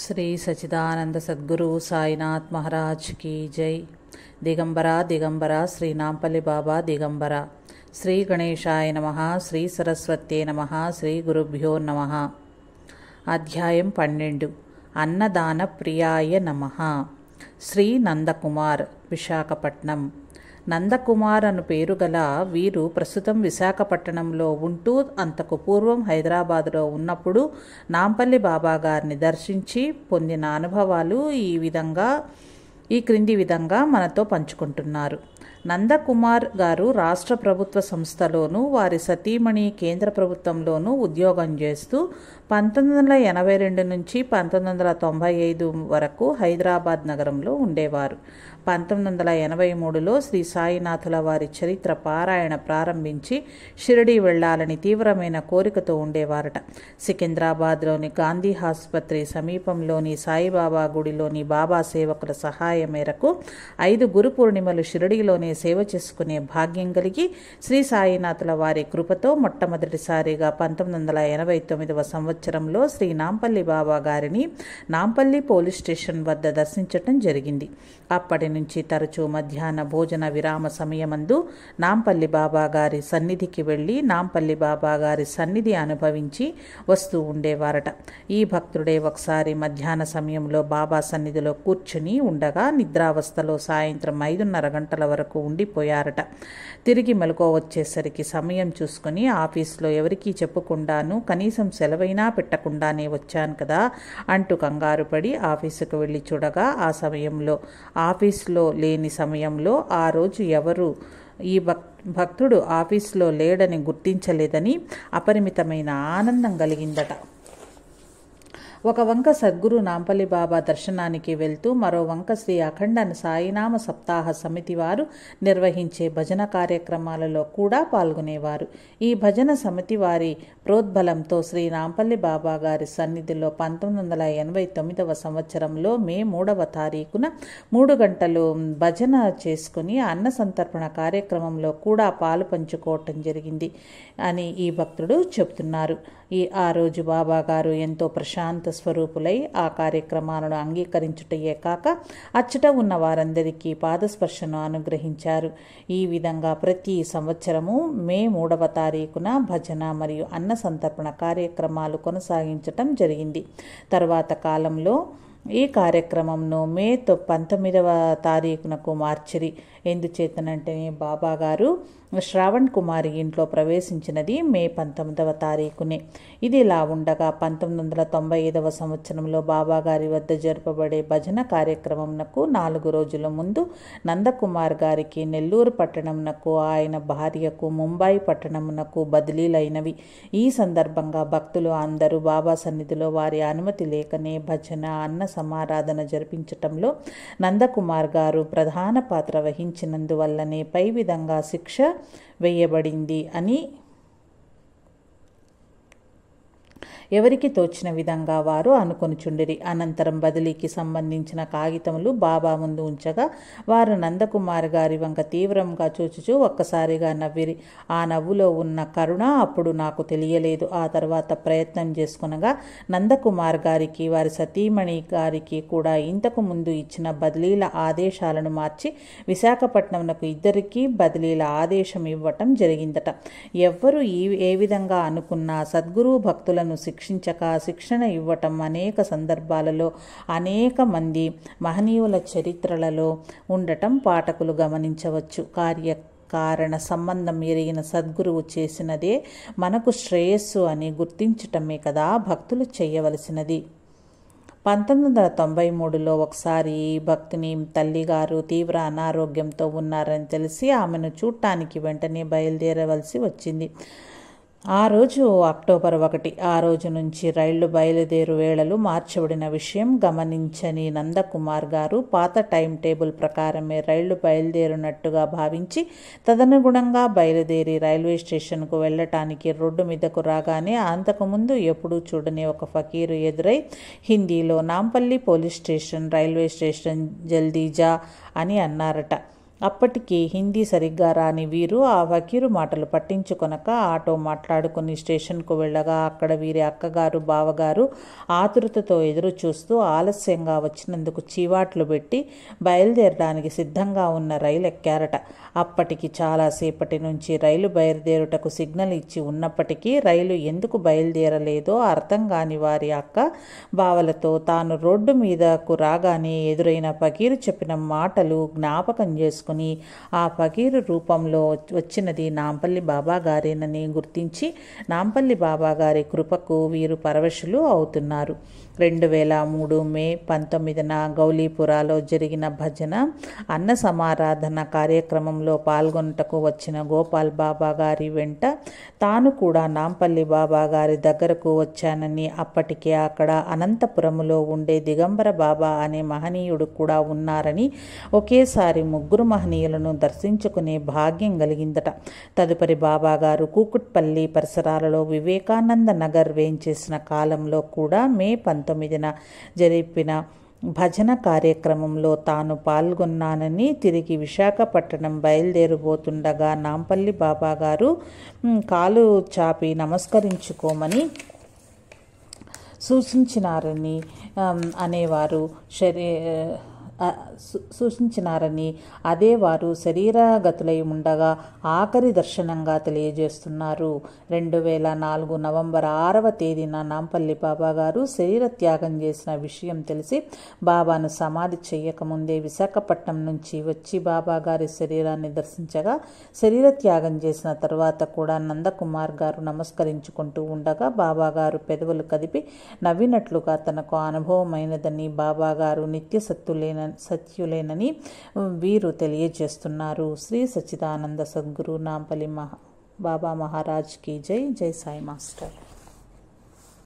శ్రీ సచిదానంద సద్గురు సాయినాథ్ మహారాజ్ కీ జై దిగంబర దిగంబర శ్రీ నాంపల్లి బాబా దిగంబర శ్రీ గణేశాయ నమ శ్రీ సరస్వతే నమ శ్రీ గురుభ్యో నమ అధ్యాయం పన్నెండు అన్నదాన ప్రియాయ నమ శ్రీ నందకుమార్ విశాఖపట్నం నందకుమార్ అను పేరు గల వీరు ప్రస్తుతం విశాఖపట్టణంలో ఉంటూ అంతకు పూర్వం హైదరాబాదులో ఉన్నప్పుడు నాంపల్లి బాబా గారిని దర్శించి పొందిన అనుభవాలు ఈ విధంగా ఈ క్రింది విధంగా మనతో పంచుకుంటున్నారు నందకుమార్ గారు రాష్ట్ర ప్రభుత్వ సంస్థలోనూ వారి సతీమణి కేంద్ర ప్రభుత్వంలోనూ ఉద్యోగం చేస్తూ పంతొమ్మిది వందల ఎనభై రెండు నుంచి పంతొమ్మిది వందల తొంభై ఐదు వరకు హైదరాబాద్ నగరంలో ఉండేవారు పంతొమ్మిది వందల ఎనభై మూడులో శ్రీ సాయినాథుల వారి చరిత్ర పారాయణ ప్రారంభించి షిరిడి వెళ్లాలని తీవ్రమైన కోరికతో ఉండేవారట సికింద్రాబాద్లోని గాంధీ ఆసుపత్రి సమీపంలోని సాయిబాబా గుడిలోని బాబా సేవకుల సహాయం మేరకు ఐదు గురు పూర్ణిమలు షిరిడిలోనే సేవ చేసుకునే భాగ్యం కలిగి శ్రీ సాయినాథుల వారి కృపతో మొట్టమొదటిసారిగా పంతొమ్మిది వందల ఎనభై తొమ్మిదవ సంవత్సరంలో శ్రీ నాంపల్లి బాబా గారిని నాంపల్లి పోలీస్ స్టేషన్ వద్ద దర్శించటం జరిగింది అప్పటి నుంచి తరచూ మధ్యాహ్న భోజన విరామ సమయమందు నాంపల్లి బాబా గారి సన్నిధికి వెళ్ళి నాంపల్లి బాబా గారి సన్నిధి అనుభవించి వస్తూ ఉండేవారట ఈ భక్తుడే ఒకసారి మధ్యాహ్న సమయంలో బాబా సన్నిధిలో కూర్చుని ఉండగా నిద్రావస్థలో సాయంత్రం ఐదున్నర గంటల వరకు ఉండిపోయారట తిరిగి మెలకువ వచ్చేసరికి సమయం చూసుకుని ఆఫీస్లో ఎవరికీ చెప్పుకుండాను కనీసం సెలవైనా పెట్టకుండానే వచ్చాను కదా అంటూ కంగారు పడి ఆఫీసుకు వెళ్ళి చూడగా ఆ సమయంలో ఆఫీసు ఆఫీస్లో లేని సమయంలో ఆ రోజు ఎవరు ఈ భక్ భక్తుడు ఆఫీస్లో లేడని గుర్తించలేదని అపరిమితమైన ఆనందం కలిగిందట ఒక వంక సద్గురు నాంపల్లి బాబా దర్శనానికి వెళ్తూ మరో వంక శ్రీ అఖండ సాయినామ సప్తాహ సమితి వారు నిర్వహించే భజన కార్యక్రమాలలో కూడా పాల్గొనేవారు ఈ భజన సమితి వారి ప్రోద్బలంతో శ్రీ నాంపల్లి బాబా గారి సన్నిధిలో పంతొమ్మిది వందల ఎనభై తొమ్మిదవ సంవత్సరంలో మే మూడవ తారీఖున మూడు గంటలు భజన చేసుకుని అన్న సంతర్పణ కార్యక్రమంలో కూడా పాలు పంచుకోవటం జరిగింది అని ఈ భక్తుడు చెబుతున్నారు ఈ ఆ రోజు బాబా గారు ఎంతో ప్రశాంత స్వరూపులై ఆ కార్యక్రమాలను అంగీకరించుటయే కాక అచ్చట ఉన్న వారందరికీ పాదస్పర్శను అనుగ్రహించారు ఈ విధంగా ప్రతి సంవత్సరము మే మూడవ తారీఖున భజన మరియు అన్న సంతర్పణ కార్యక్రమాలు కొనసాగించటం జరిగింది తర్వాత కాలంలో ఈ కార్యక్రమంను మే పంతొమ్మిదవ తారీఖునకు మార్చిరి ఎందుచేతనంటే బాబా గారు శ్రావణ్ కుమారి ఇంట్లో ప్రవేశించినది మే పంతొమ్మిదవ తారీఖునే ఇది ఇలా ఉండగా పంతొమ్మిది వందల తొంభై ఐదవ సంవత్సరంలో బాబా గారి వద్ద జరపబడే భజన కార్యక్రమంనకు నాలుగు రోజుల ముందు నందకుమార్ గారికి నెల్లూరు పట్టణంనకు ఆయన భార్యకు ముంబాయి పట్టణంనకు బదిలీలైనవి ఈ సందర్భంగా భక్తులు అందరూ బాబా సన్నిధిలో వారి అనుమతి లేకనే భజన అన్న సమారాధన జరిపించటంలో నందకుమార్ గారు ప్రధాన పాత్ర వహించినందువల్లనే పై విధంగా శిక్ష వేయబడింది అని ఎవరికి తోచిన విధంగా వారు అనుకొనుచుండిరి అనంతరం బదిలీకి సంబంధించిన కాగితములు బాబా ముందు ఉంచగా వారు నందకుమార్ గారి వంక తీవ్రంగా చూచుచూ ఒక్కసారిగా నవ్విరి ఆ నవ్వులో ఉన్న కరుణ అప్పుడు నాకు తెలియలేదు ఆ తర్వాత ప్రయత్నం చేసుకునగా నందకుమార్ గారికి వారి సతీమణి గారికి కూడా ఇంతకు ముందు ఇచ్చిన బదిలీల ఆదేశాలను మార్చి విశాఖపట్నంకు ఇద్దరికీ బదిలీల ఆదేశం ఇవ్వటం జరిగిందట ఎవ్వరు ఈ ఏ విధంగా అనుకున్నా సద్గురు భక్తులను శిక్ష శిక్షించక శిక్షణ ఇవ్వటం అనేక సందర్భాలలో అనేక మంది మహనీయుల చరిత్రలలో ఉండటం పాఠకులు గమనించవచ్చు కార్య కారణ సంబంధం ఎరిగిన సద్గురువు చేసినదే మనకు శ్రేయస్సు అని గుర్తించటమే కదా భక్తులు చేయవలసినది పంతొమ్మిది వందల తొంభై మూడులో ఒకసారి భక్తిని తల్లిగారు తీవ్ర అనారోగ్యంతో ఉన్నారని తెలిసి ఆమెను చూడటానికి వెంటనే బయలుదేరవలసి వచ్చింది ఆ రోజు అక్టోబర్ ఒకటి ఆ రోజు నుంచి రైళ్లు బయలుదేరు వేళలు మార్చబడిన విషయం గమనించని నందకుమార్ గారు పాత టైం టేబుల్ ప్రకారమే రైళ్లు బయలుదేరినట్టుగా భావించి తదనుగుణంగా బయలుదేరి రైల్వే స్టేషన్కు వెళ్ళటానికి రోడ్డు మీదకు రాగానే అంతకుముందు ఎప్పుడూ చూడని ఒక ఫకీరు ఎదురై హిందీలో Nampally police station railway station జల్దీజా అని అన్నారట అప్పటికి హిందీ సరిగ్గా రాని వీరు ఆ వకీరు మాటలు పట్టించుకొనక ఆటో మాట్లాడుకుని స్టేషన్కు వెళ్ళగా అక్కడ వీరి అక్కగారు బావగారు ఆతురతతో ఎదురు చూస్తూ ఆలస్యంగా వచ్చినందుకు చీవాట్లు పెట్టి బయలుదేరడానికి సిద్ధంగా ఉన్న రైలు ఎక్కారట అప్పటికి చాలాసేపటి నుంచి రైలు బయలుదేరుటకు సిగ్నల్ ఇచ్చి ఉన్నప్పటికీ రైలు ఎందుకు బయలుదేరలేదో అర్థం కాని వారి అక్క బావలతో తాను రోడ్డు మీదకు రాగానే ఎదురైన పకీరు చెప్పిన మాటలు జ్ఞాపకం చేసుకుని చేసుకుని ఆ ఫకీరు రూపంలో వచ్చినది నాంపల్లి బాబా గారేనని గుర్తించి నాంపల్లి బాబా గారి కృపకు వీరు పరవశులు అవుతున్నారు రెండు వేల మూడు మే పంతొమ్మిదిన గౌలీపురాలో జరిగిన భజన అన్న సమారాధన కార్యక్రమంలో పాల్గొనటకు వచ్చిన గోపాల్ బాబా గారి వెంట తాను కూడా నాంపల్లి బాబా గారి దగ్గరకు వచ్చానని అప్పటికే అక్కడ అనంతపురములో ఉండే దిగంబర బాబా అనే మహనీయుడు కూడా ఉన్నారని ఒకేసారి ముగ్గురు మహనీయులను దర్శించుకునే భాగ్యం కలిగిందట తదుపరి బాబాగారు కూకుట్పల్లి పరిసరాలలో వివేకానంద నగర్ వేయించేసిన కాలంలో కూడా మే పంతొమ్మిదిన జరిపిన భజన కార్యక్రమంలో తాను పాల్గొన్నానని తిరిగి విశాఖపట్నం బయలుదేరిపోతుండగా నాంపల్లి బాబా గారు కాలు చాపి నమస్కరించుకోమని సూచించినారని అనేవారు శరీ సూచించినారని అదే వారు శరీరాగతులై ఉండగా ఆఖరి దర్శనంగా తెలియజేస్తున్నారు రెండు వేల నాలుగు నవంబర్ ఆరవ తేదీన నాంపల్లి బాబా గారు శరీర త్యాగం చేసిన విషయం తెలిసి బాబాను సమాధి చేయకముందే విశాఖపట్నం నుంచి వచ్చి బాబా గారి శరీరాన్ని దర్శించగా శరీర త్యాగం చేసిన తర్వాత కూడా నందకుమార్ గారు నమస్కరించుకుంటూ ఉండగా బాబా గారు పెదవులు కదిపి నవ్వినట్లుగా తనకు అనుభవమైనదని బాబాగారు గారు నిత్యసత్తులేన సత్యులేనని వీరు తెలియజేస్తున్నారు శ్రీ సచ్చిదానంద సద్గురు నాంపల్లి మహా బాబా మహారాజ్కి జై జై సాయి మాస్టర్